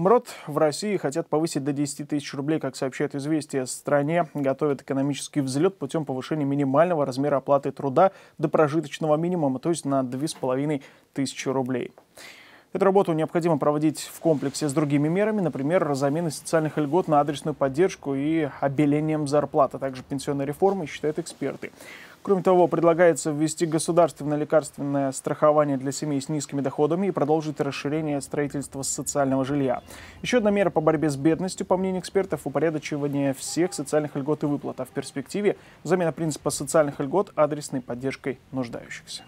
МРОД в России хотят повысить до 10 тысяч рублей, как сообщает известие. Стране готовят экономический взлет путем повышения минимального размера оплаты труда до прожиточного минимума, то есть на 2,5 тысячи рублей. Эту работу необходимо проводить в комплексе с другими мерами, например, заменой социальных льгот на адресную поддержку и обелением зарплаты, а также пенсионной реформы, считают эксперты. Кроме того, предлагается ввести государственное лекарственное страхование для семей с низкими доходами и продолжить расширение строительства социального жилья. Еще одна мера по борьбе с бедностью, по мнению экспертов, упорядочивание всех социальных льгот и выплат, а в перспективе замена принципа социальных льгот адресной поддержкой нуждающихся.